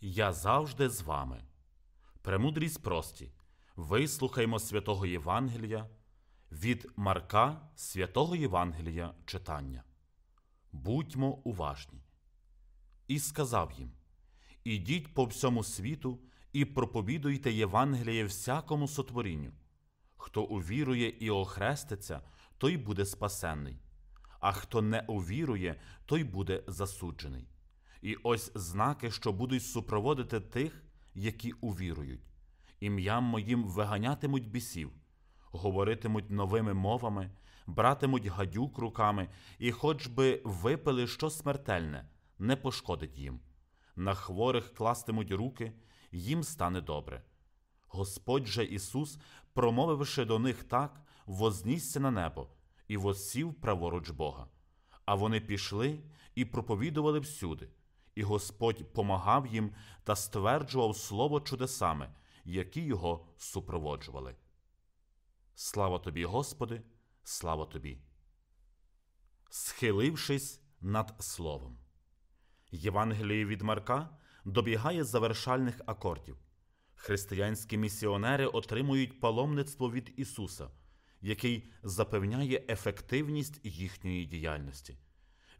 Я завжди з вами. Премудрість прості. Вислухаймо святого Євангелія від Марка святого Євангелія читання. Будьмо уважні. І сказав їм: Ідіть по всьому світу і проповідуйте Євангеліє всякому сотворінню. Хто увірує і охреститься, той буде спасенний, а хто не увірує, той буде засуджений. І ось знаки, що будуть супроводити тих, які увірують. Ім'ям моїм виганятимуть бісів, говоритимуть новими мовами, братимуть гадюк руками, і, хоч би випили що смертельне, не пошкодить їм. На хворих кластимуть руки, їм стане добре. Господь же Ісус промовивши до них так, вознісся на небо і воссів праворуч Бога. А вони пішли і проповідували всюди, і Господь помагав їм та стверджував слово чудесами, які його супроводжували. Слава тобі, Господи, слава тобі. Схилившись над словом. Євангеліє від Марка добігає завершальних акордів. Християнські місіонери отримують паломництво від Ісуса, який запевняє ефективність їхньої діяльності.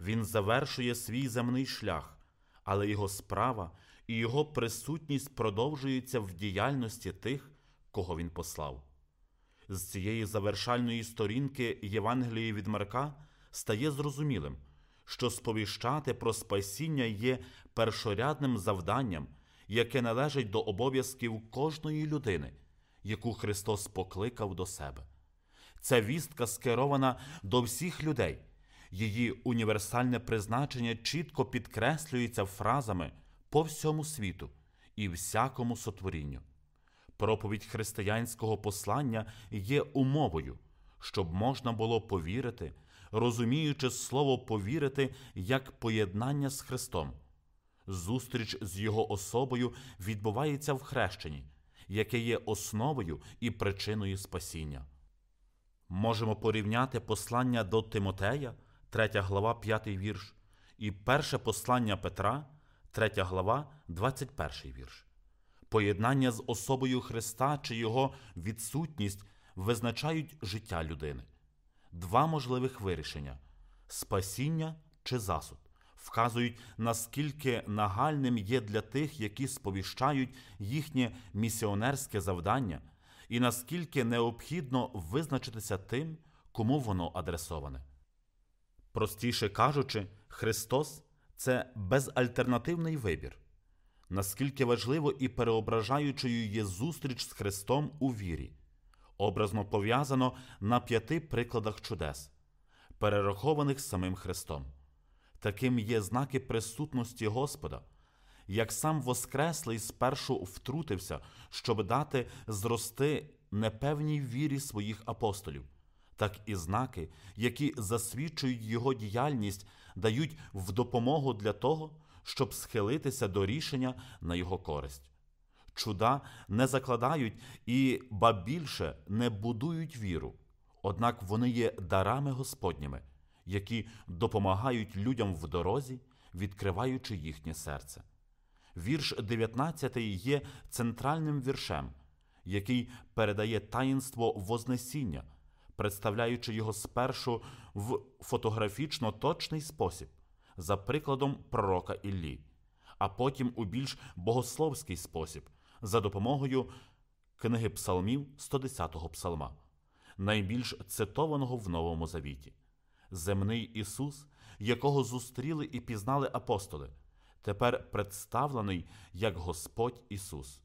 Він завершує свій земний шлях, але його справа і його присутність продовжуються в діяльності тих, кого він послав. З цієї завершальної сторінки Євангелії від Марка стає зрозумілим, що сповіщати про спасіння є першорядним завданням яке належить до обов'язків кожної людини, яку Христос покликав до себе. Ця вістка скерована до всіх людей. Її універсальне призначення чітко підкреслюється фразами по всьому світу і всякому сотворінню. Проповідь християнського послання є умовою, щоб можна було повірити, розуміючи слово повірити як поєднання з Христом. Зустріч з його особою відбувається в хрещенні, яке є основою і причиною спасіння. Можемо порівняти послання до Тимотея, 3 глава, 5 вірш, і перше послання Петра, 3 глава, 21 вірш. Поєднання з особою Христа чи Його відсутність визначають життя людини. Два можливих вирішення спасіння чи засуд вказують, наскільки нагальним є для тих, які сповіщають їхнє місіонерське завдання, і наскільки необхідно визначитися тим, кому воно адресоване. Простіше кажучи, Христос це безальтернативний вибір, наскільки важливо і переображаючою є зустріч з Христом у вірі, образно пов'язано на п'яти прикладах чудес, перерахованих самим Христом. Таким є знаки присутності Господа, як сам Воскреслий спершу втрутився, щоб дати зрости непевній вірі своїх апостолів, так і знаки, які засвідчують його діяльність, дають в допомогу для того, щоб схилитися до рішення на його користь. Чуда не закладають і, ба більше, не будують віру, однак вони є дарами Господніми які допомагають людям в дорозі, відкриваючи їхнє серце. Вірш 19 є центральним віршем, який передає таїнство Вознесіння, представляючи його спершу в фотографічно точний спосіб, за прикладом пророка Іллі, а потім у більш богословський спосіб, за допомогою книги псалмів 110-го псалма, найбільш цитованого в Новому Завіті земний Ісус, якого зустріли і пізнали апостоли, тепер представлений як Господь Ісус,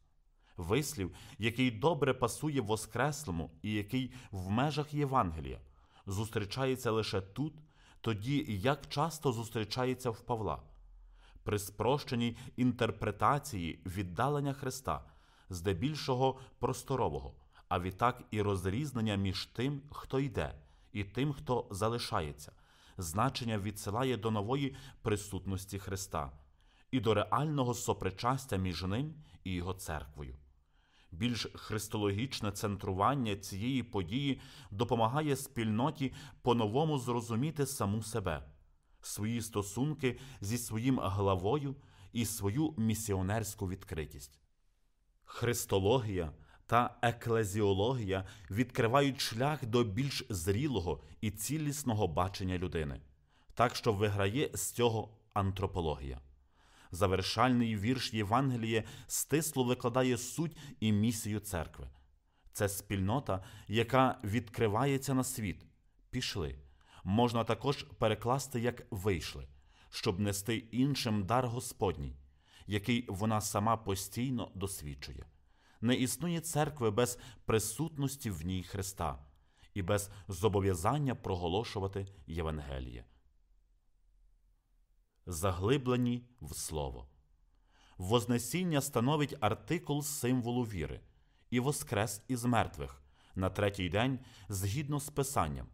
вислів, який добре пасує Воскреслому і який в межах Євангелія зустрічається лише тут, тоді як часто зустрічається в Павла. При спрощеній інтерпретації віддалення Христа, здебільшого просторового, а відтак і розрізнення між тим, хто йде, і тим, хто залишається, значення відсилає до нової присутності Христа і до реального сопричастя між ним і його церквою. Більш христологічне центрування цієї події допомагає спільноті по-новому зрозуміти саму себе, свої стосунки зі своїм главою і свою місіонерську відкритість. Христологія та еклезіологія відкривають шлях до більш зрілого і цілісного бачення людини, так що виграє з цього антропологія. Завершальний вірш Євангеліє стисло викладає суть і місію церкви. Це спільнота, яка відкривається на світ. Пішли. Можна також перекласти як вийшли, щоб нести іншим дар Господній, який вона сама постійно досвідчує не існує церкви без присутності в ній Христа і без зобов'язання проголошувати Євангеліє. Заглиблені в Слово. Вознесіння становить артикул символу віри і воскрес із мертвих на третій день згідно з Писанням,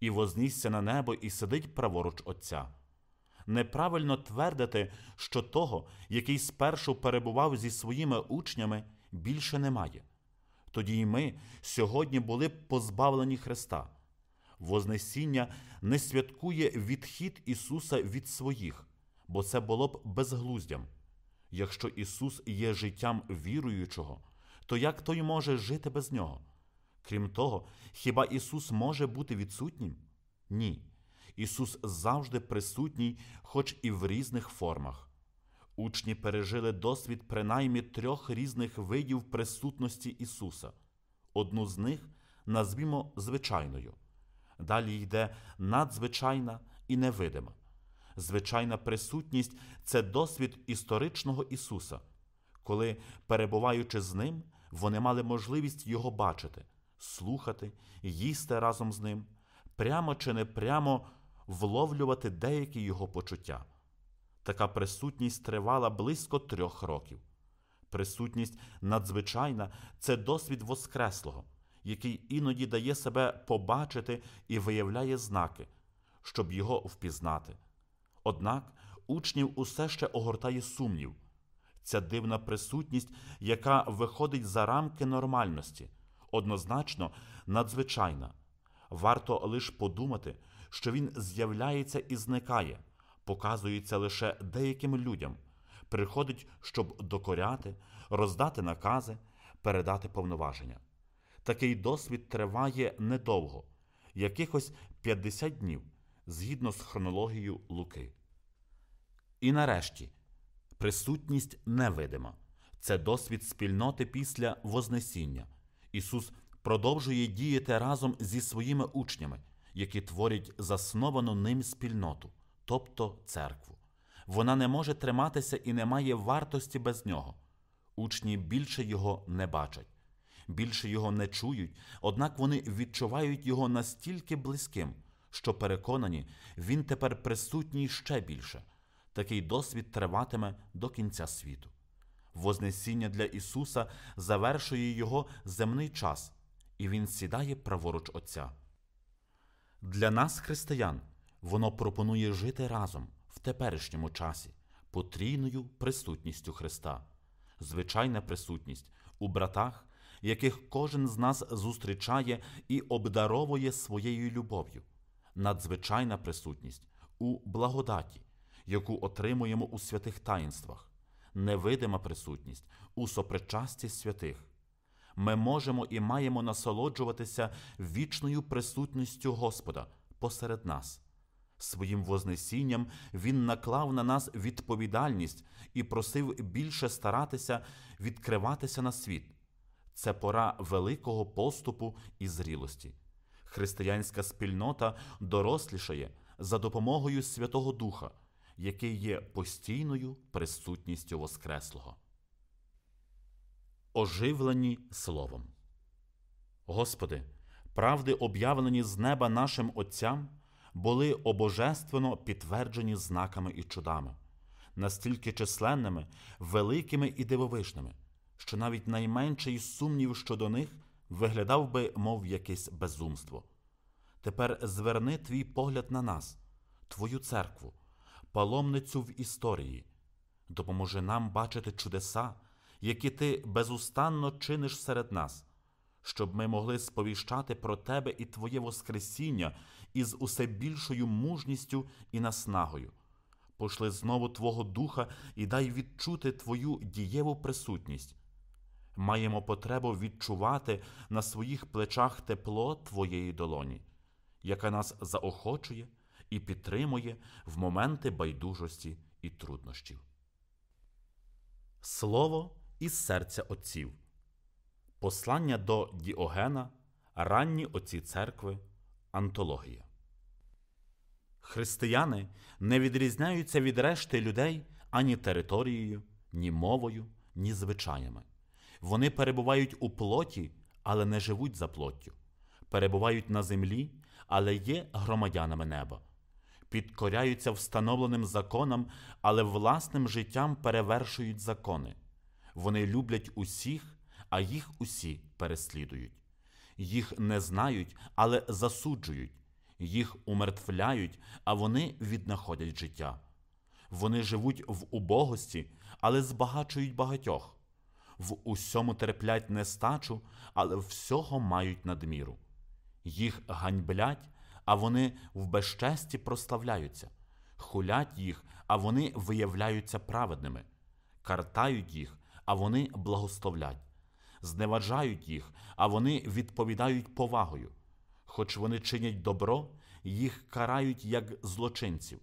і вознісся на небо і сидить праворуч Отця. Неправильно твердити, що того, який спершу перебував зі своїми учнями, більше немає. Тоді й ми сьогодні були б позбавлені Христа. Вознесіння не святкує відхід Ісуса від своїх, бо це було б безглуздям. Якщо Ісус є життям віруючого, то як той може жити без Нього? Крім того, хіба Ісус може бути відсутнім? Ні. Ісус завжди присутній, хоч і в різних формах. Учні пережили досвід принаймні трьох різних видів присутності Ісуса. Одну з них назвімо звичайною. Далі йде надзвичайна і невидима. Звичайна присутність це досвід історичного Ісуса, коли, перебуваючи з Ним, вони мали можливість Його бачити, слухати, їсти разом з ним, прямо чи не прямо вловлювати деякі його почуття. Така присутність тривала близько трьох років. Присутність надзвичайна це досвід Воскреслого, який іноді дає себе побачити і виявляє знаки, щоб його впізнати. Однак учнів усе ще огортає сумнів ця дивна присутність, яка виходить за рамки нормальності, однозначно надзвичайна. Варто лише подумати, що він з'являється і зникає показується лише деяким людям, приходить, щоб докоряти, роздати накази, передати повноваження. Такий досвід триває недовго, якихось 50 днів згідно з хронологією Луки. І нарешті присутність невидима це досвід спільноти після Вознесіння. Ісус продовжує діяти разом зі своїми учнями, які творять засновану ним спільноту тобто церкву. Вона не може триматися і не має вартості без нього. Учні більше його не бачать, більше його не чують, однак вони відчувають його настільки близьким, що переконані, він тепер присутній ще більше. Такий досвід триватиме до кінця світу. Вознесіння для Ісуса завершує Його земний час, і Він сідає праворуч Отця. Для нас, християн. Воно пропонує жити разом в теперішньому часі, потрійною присутністю Христа, звичайна присутність у братах, яких кожен з нас зустрічає і обдаровує своєю любов'ю, надзвичайна присутність у благодаті, яку отримуємо у святих таїнствах, невидима присутність у сопричасті святих. Ми можемо і маємо насолоджуватися вічною присутністю Господа посеред нас. Своїм вознесінням він наклав на нас відповідальність і просив більше старатися відкриватися на світ. Це пора великого поступу і зрілості. Християнська спільнота дорослішає за допомогою Святого Духа, який є постійною присутністю Воскреслого. Оживлені Словом. Господи, правди об'явлені з неба нашим Отцям були обожествено підтверджені знаками і чудами, настільки численними, великими і дивовижними, що навіть найменший сумнів щодо них виглядав би, мов якесь безумство. Тепер зверни твій погляд на нас, твою церкву, паломницю в історії, допоможи нам бачити чудеса, які ти безустанно чиниш серед нас щоб ми могли сповіщати про Тебе і Твоє Воскресіння із усе більшою мужністю і наснагою. Пошли знову Твого Духа і дай відчути Твою дієву присутність. Маємо потребу відчувати на своїх плечах тепло Твоєї долоні, яка нас заохочує і підтримує в моменти байдужості і труднощів. Слово із серця отців. Послання до Діогена, ранні отці церкви, антологія. Християни не відрізняються від решти людей ані територією, ні мовою, ні звичаями. Вони перебувають у плоті, але не живуть за плоттю, перебувають на землі, але є громадянами неба, підкоряються встановленим законам, але власним життям перевершують закони. Вони люблять усіх а їх усі переслідують. Їх не знають, але засуджують, їх умертвляють, а вони віднаходять життя. Вони живуть в убогості, але збагачують багатьох. В усьому терплять нестачу, але всього мають надміру. Їх ганьблять, а вони в безчесті прославляються, хулять їх, а вони виявляються праведними, картають їх, а вони благословлять зневажають їх, а вони відповідають повагою. Хоч вони чинять добро, їх карають як злочинців.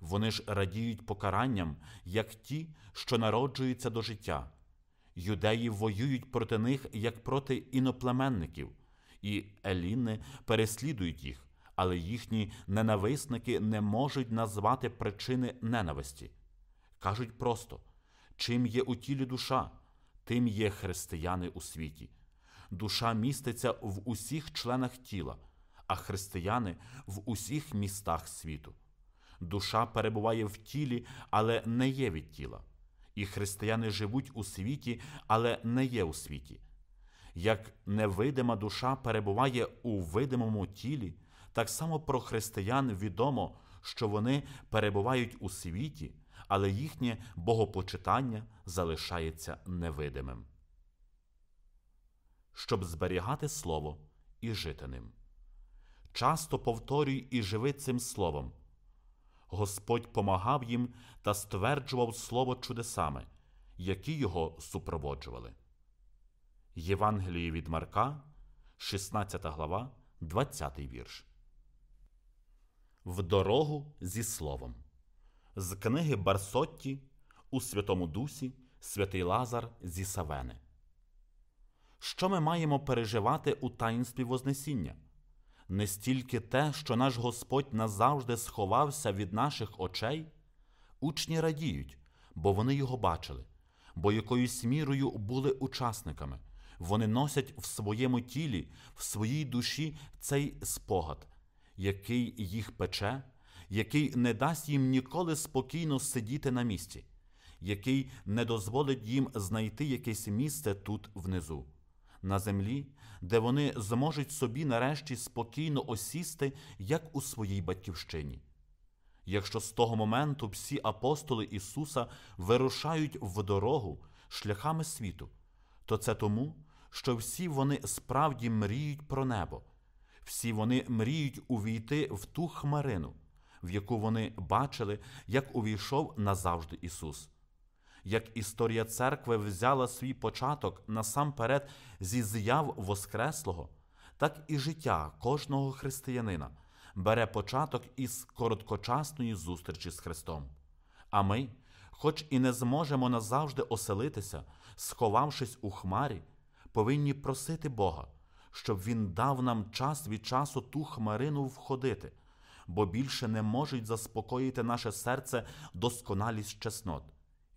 Вони ж радіють покаранням, як ті, що народжуються до життя. Юдеї воюють проти них, як проти іноплеменників, і еліни переслідують їх, але їхні ненависники не можуть назвати причини ненависті. Кажуть просто чим є у тілі душа, тим є християни у світі. Душа міститься в усіх членах тіла, а християни в усіх містах світу. Душа перебуває в тілі, але не є від тіла, і християни живуть у світі, але не є у світі. Як невидима душа перебуває у видимому тілі, так само про християн відомо, що вони перебувають у світі, але їхнє богопочитання залишається невидимим. Щоб зберігати слово і жити ним. Часто повторюй і живи цим словом. Господь помагав їм та стверджував слово чудесами, які його супроводжували. Євангеліє від Марка, 16 глава, 20 вірш. В дорогу зі словом з книги Барсотті у Святому Дусі Святий Лазар зі Савени. Що ми маємо переживати у таїнстві Вознесіння? Не стільки те, що наш Господь назавжди сховався від наших очей, учні радіють, бо вони його бачили, бо якоюсь мірою були учасниками. Вони носять в своєму тілі, в своїй душі цей спогад, який їх пече, який не дасть їм ніколи спокійно сидіти на місці, який не дозволить їм знайти якесь місце тут внизу, на землі, де вони зможуть собі нарешті спокійно осісти, як у своїй батьківщині. Якщо з того моменту всі апостоли Ісуса вирушають в дорогу шляхами світу, то це тому, що всі вони справді мріють про небо, всі вони мріють увійти в ту хмарину в яку вони бачили, як увійшов назавжди Ісус. Як історія церкви взяла свій початок насамперед зі з'яв Воскреслого, так і життя кожного християнина бере початок із короткочасної зустрічі з Христом. А ми, хоч і не зможемо назавжди оселитися, сховавшись у хмарі, повинні просити Бога, щоб Він дав нам час від часу ту хмарину входити бо більше не можуть заспокоїти наше серце досконалість чеснот,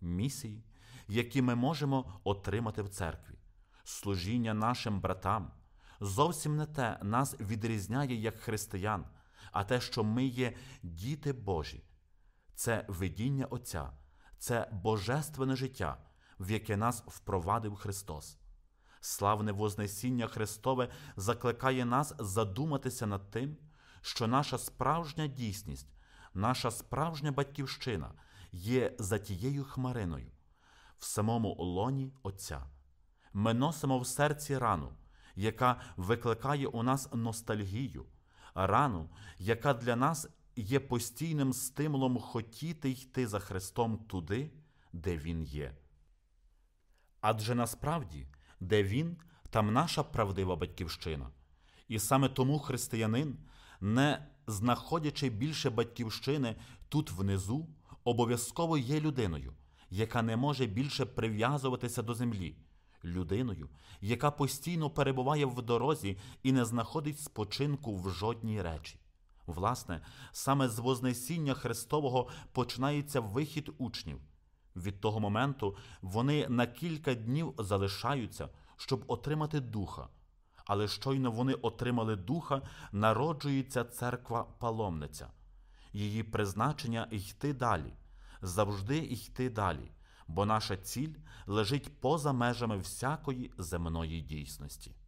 місії, які ми можемо отримати в церкві, служіння нашим братам. Зовсім не те нас відрізняє як християн, а те, що ми є діти Божі, це видіння Отця, це божественне життя, в яке нас впровадив Христос. Славне Вознесіння Христове закликає нас задуматися над тим, що наша справжня дійсність, наша справжня батьківщина є за тією хмариною, в самому лоні Отця. Ми носимо в серці рану, яка викликає у нас ностальгію, рану, яка для нас є постійним стимулом хотіти йти за Христом туди, де Він є. Адже насправді, де Він, там наша правдива батьківщина. І саме тому християнин не знаходячи більше батьківщини тут внизу, обов'язково є людиною, яка не може більше прив'язуватися до землі, людиною, яка постійно перебуває в дорозі і не знаходить спочинку в жодній речі. Власне, саме з Вознесіння Христового починається вихід учнів. Від того моменту вони на кілька днів залишаються, щоб отримати духа але щойно вони отримали духа, народжується церква паломниця. Її призначення йти далі, завжди йти далі, бо наша ціль лежить поза межами всякої земної дійсності.